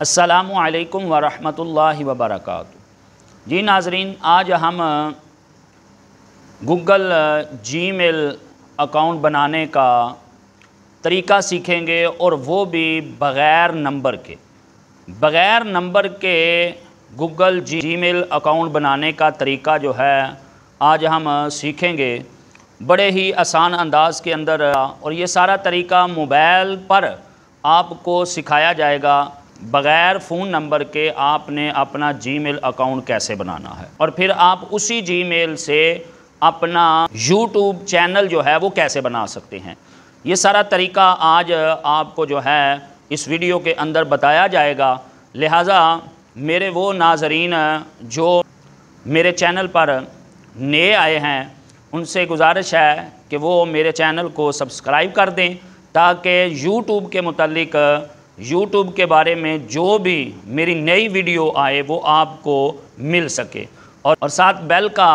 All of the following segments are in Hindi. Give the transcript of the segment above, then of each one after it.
असलकम वरहमल वबरक जी नाजरीन आज हम गूगल जीमेल अकाउंट बनाने का तरीका सीखेंगे और वो भी बग़ैर नंबर के बग़ैर नंबर के गूगल जी जीमेल अकाउंट बनाने का तरीका जो है आज हम सीखेंगे बड़े ही आसान अंदाज के अंदर और ये सारा तरीका मोबाइल पर आपको सिखाया जाएगा बग़ैर फ़ोन नंबर के आपने अपना जीमेल अकाउंट कैसे बनाना है और फिर आप उसी जीमेल से अपना यूट्यूब चैनल जो है वो कैसे बना सकते हैं ये सारा तरीका आज आपको जो है इस वीडियो के अंदर बताया जाएगा लिहाजा मेरे वो नाजरीन जो मेरे चैनल पर नए आए हैं उनसे गुजारिश है कि वो मेरे चैनल को सब्सक्राइब कर दें ताकि यूट्यूब के मतलब यूट्यूब के बारे में जो भी मेरी नई वीडियो आए वो आपको मिल सके और, और साथ बेल का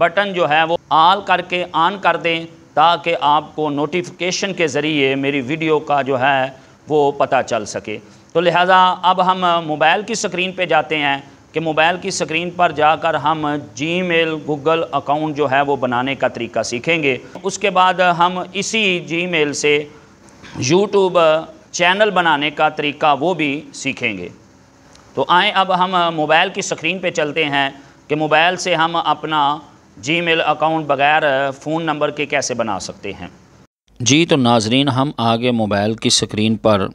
बटन जो है वो आल करके ऑन कर दें ताकि आपको नोटिफिकेशन के ज़रिए मेरी वीडियो का जो है वो पता चल सके तो लिहाजा अब हम मोबाइल की स्क्रीन पे जाते हैं कि मोबाइल की स्क्रीन पर जाकर हम जी मेल गूगल अकाउंट जो है वो बनाने का तरीका सीखेंगे उसके बाद हम इसी जी मेल से यूट्यूब चैनल बनाने का तरीका वो भी सीखेंगे तो आए अब हम मोबाइल की स्क्रीन पे चलते हैं कि मोबाइल से हम अपना जीमेल अकाउंट बगैर फ़ोन नंबर के कैसे बना सकते हैं जी तो नाजरीन हम आगे मोबाइल की स्क्रीन पर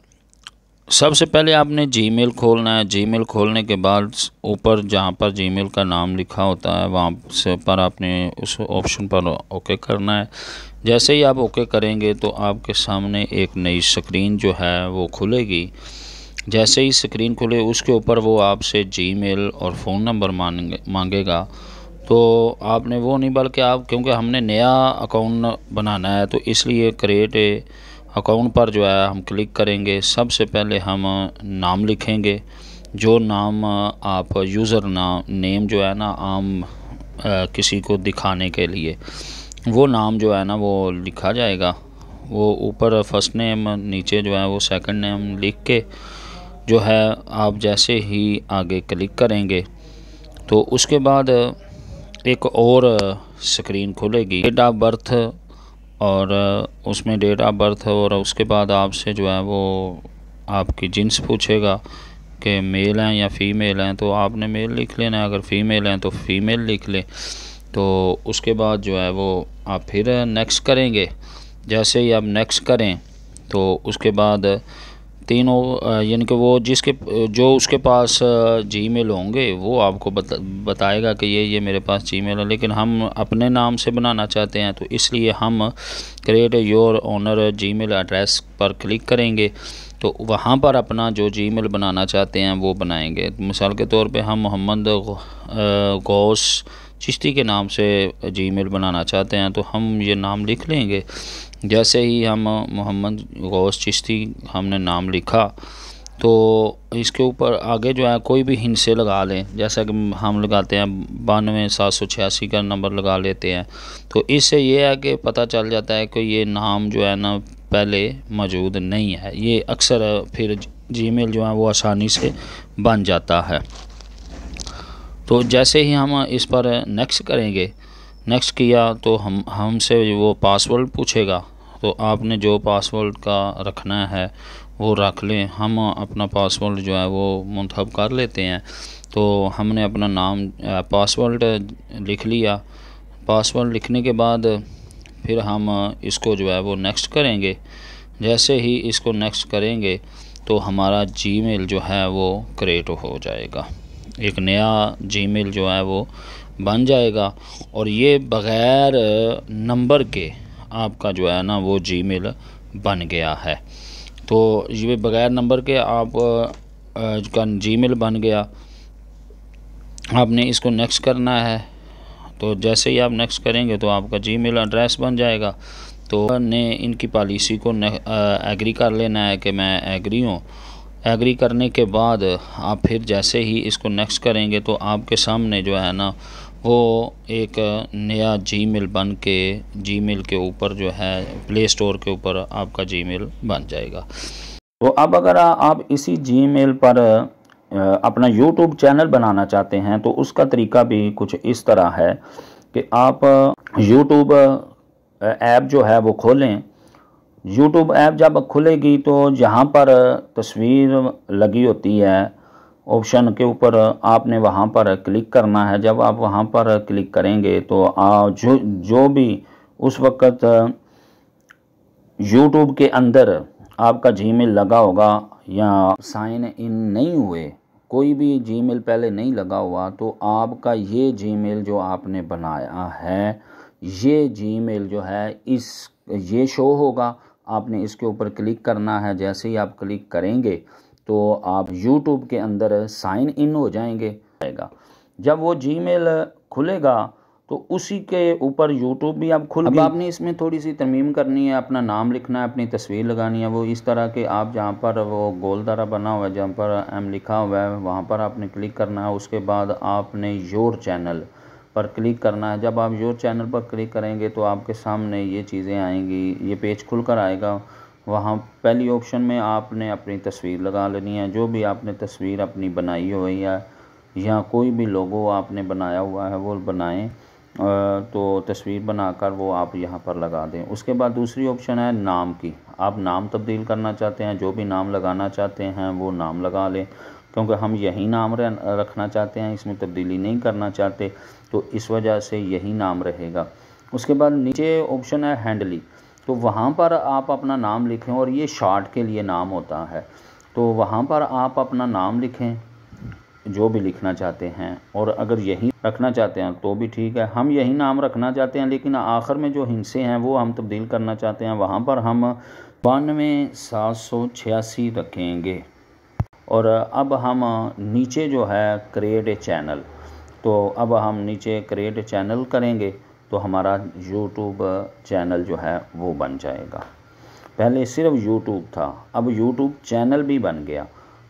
सबसे पहले आपने जीमेल खोलना है जीमेल खोलने के बाद ऊपर जहाँ पर जीमेल का नाम लिखा होता है वहाँ से पर आपने उस ऑप्शन पर ओके करना है जैसे ही आप ओके करेंगे तो आपके सामने एक नई स्क्रीन जो है वो खुलेगी जैसे ही स्क्रीन खुले उसके ऊपर वो आपसे जीमेल और फ़ोन नंबर मांगे मांगेगा तो आपने वो नहीं बल्कि आप क्योंकि हमने नया अकाउंट बनाना है तो इसलिए क्रिएट अकाउंट पर जो है हम क्लिक करेंगे सबसे पहले हम नाम लिखेंगे जो नाम आप यूज़र नाम नेम जो है ना आम आ, किसी को दिखाने के लिए वो नाम जो है ना वो लिखा जाएगा वो ऊपर फर्स्ट नेम नीचे जो है वो सेकंड नेम लिख के जो है आप जैसे ही आगे क्लिक करेंगे तो उसके बाद एक और स्क्रीन खुलेगी डेट ऑफ बर्थ और उसमें डेट ऑफ बर्थ और उसके बाद आपसे जो है वो आपकी जिन्स पूछेगा कि मेल हैं या फ़ीमेल हैं तो आपने मेल लिख लेना है अगर फ़ीमेल हैं तो फ़ीमेल लिख लें तो उसके बाद जो है वो आप फिर नेक्स्ट करेंगे जैसे ही आप नेक्स्ट करें तो उसके बाद तीनों यानी कि वो जिसके जो उसके पास जी मेल होंगे वो आपको बता, बताएगा कि ये ये मेरे पास जी मेल है लेकिन हम अपने नाम से बनाना चाहते हैं तो इसलिए हम create your owner Gmail address पर क्लिक करेंगे तो वहाँ पर अपना जो जी मेल बनाना चाहते हैं वो बनाएंगे मिसाल के तौर पे हम मोहम्मद गौस चिश्ती के नाम से जी मेल बनाना चाहते हैं तो हम ये नाम लिख लेंगे जैसे ही हम मोहम्मद गौस चिश्ती हमने नाम लिखा तो इसके ऊपर आगे जो है कोई भी हिंसे लगा लें जैसा कि हम लगाते हैं बानवे सात सौ छियासी का नंबर लगा लेते हैं तो इससे ये है कि पता चल जाता है कि ये नाम जो है ना पहले मौजूद नहीं है ये अक्सर फिर जीमेल जो है वो आसानी से बन जाता है तो जैसे ही हम इस पर नेक्स्ट करेंगे नेक्स्ट किया तो हम हमसे वो पासवर्ड पूछेगा तो आपने जो पासवर्ड का रखना है वो रख लें हम अपना पासवर्ड जो है वो मंतब कर लेते हैं तो हमने अपना नाम पासवर्ड लिख लिया पासवर्ड लिखने के बाद फिर हम इसको जो है वो नेक्स्ट करेंगे जैसे ही इसको नेक्स्ट करेंगे तो हमारा जीमेल जो है वो क्रिएट हो जाएगा एक नया जीमेल जो है वो बन जाएगा और ये बग़ैर नंबर के आपका जो है ना वो जीमेल बन गया है तो ये बग़ैर नंबर के आप का जीमेल बन गया आपने इसको नेक्स्ट करना है तो जैसे ही आप नेक्स्ट करेंगे तो आपका जीमेल एड्रेस बन जाएगा तो ने इनकी पॉलिसी को एग्री कर लेना है कि मैं एग्री हूँ एग्री करने के बाद आप फिर जैसे ही इसको नेक्स्ट करेंगे तो आपके सामने जो है ना वो एक नया जीमेल बन के जीमेल के ऊपर जो है प्ले स्टोर के ऊपर आपका जीमेल बन जाएगा तो अब अगर आप इसी जीमेल पर अपना यूट्यूब चैनल बनाना चाहते हैं तो उसका तरीका भी कुछ इस तरह है कि आप यूट्यूब ऐप जो है वो खोलें यूट्यूब ऐप जब खुलेगी तो जहाँ पर तस्वीर लगी होती है ऑप्शन के ऊपर आपने वहाँ पर क्लिक करना है जब आप वहाँ पर क्लिक करेंगे तो आ, जो जो भी उस वक्त यूट्यूब के अंदर आपका जीमेल लगा होगा या साइन इन नहीं हुए कोई भी जीमेल पहले नहीं लगा हुआ तो आपका ये जीमेल जो आपने बनाया है ये जीमेल जो है इस ये शो होगा आपने इसके ऊपर क्लिक करना है जैसे ही आप क्लिक करेंगे तो आप यूट्यूब के अंदर साइन इन हो जाएंगे आएगा जब वो जी खुलेगा तो उसी के ऊपर यूट्यूब भी आप खुल अब आपने इसमें थोड़ी सी तरमीम करनी है अपना नाम लिखना है अपनी तस्वीर लगानी है वो इस तरह के आप जहाँ पर वो गोल दारा बना हुआ है जहाँ पर एम लिखा हुआ है वहाँ पर आपने क्लिक करना है उसके बाद आपने योर चैनल पर क्लिक करना है जब आप योर चैनल पर क्लिक करेंगे तो आपके सामने ये चीज़ें आएंगी ये पेज खुल कर आएगा वहाँ पहली ऑप्शन में आपने अपनी तस्वीर लगा लेनी है जो भी आपने तस्वीर अपनी बनाई हुई है या कोई भी लोगो आपने बनाया हुआ है वो बनाएं तो तस्वीर बनाकर वो आप यहाँ पर लगा दें उसके बाद दूसरी ऑप्शन है नाम की आप नाम तब्दील करना चाहते हैं जो भी नाम लगाना चाहते हैं वो नाम लगा लें क्योंकि हम यही नाम रखना चाहते हैं इसमें तब्दीली नहीं करना चाहते तो इस वजह से यही नाम रहेगा उसके बाद नीचे ऑप्शन है हैंडली तो वहाँ पर आप अपना नाम लिखें और ये शार्ट के लिए नाम होता है तो वहाँ पर आप अपना नाम लिखें जो भी लिखना चाहते हैं और अगर यही रखना चाहते हैं तो भी ठीक है हम यही नाम रखना चाहते हैं लेकिन आखिर में जो हिंसे हैं वो हम तब्दील करना चाहते हैं वहाँ पर हम बानवे सात सौ छियासी रखेंगे और अब हम नीचे जो है क्रिएट ए चैनल तो अब हम नीचे क्रिएट चैनल करेंगे तो हमारा यूट्यूब चैनल जो है वो बन जाएगा पहले सिर्फ यूट्यूब था अब यूट्यूब चैनल भी बन गया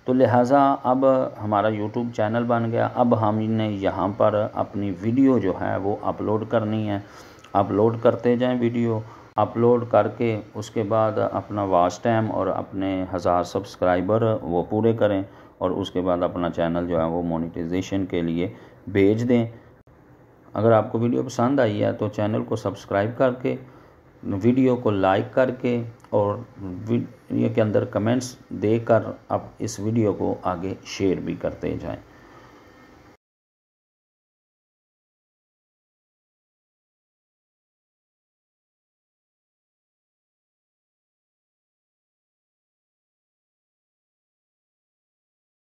तो लिहाजा अब हमारा यूट्यूब चैनल बन गया अब हमने यहाँ पर अपनी वीडियो जो है वो अपलोड करनी है अपलोड करते जाएं वीडियो अपलोड करके उसके बाद अपना वाच टाइम और अपने हज़ार सब्सक्राइबर वो पूरे करें और उसके बाद अपना चैनल जो है वो मोनेटाइजेशन के लिए भेज दें अगर आपको वीडियो पसंद आई है तो चैनल को सब्सक्राइब करके वीडियो को लाइक करके और वीडियो के अंदर कमेंट्स देकर आप इस वीडियो को आगे शेयर भी करते जाएं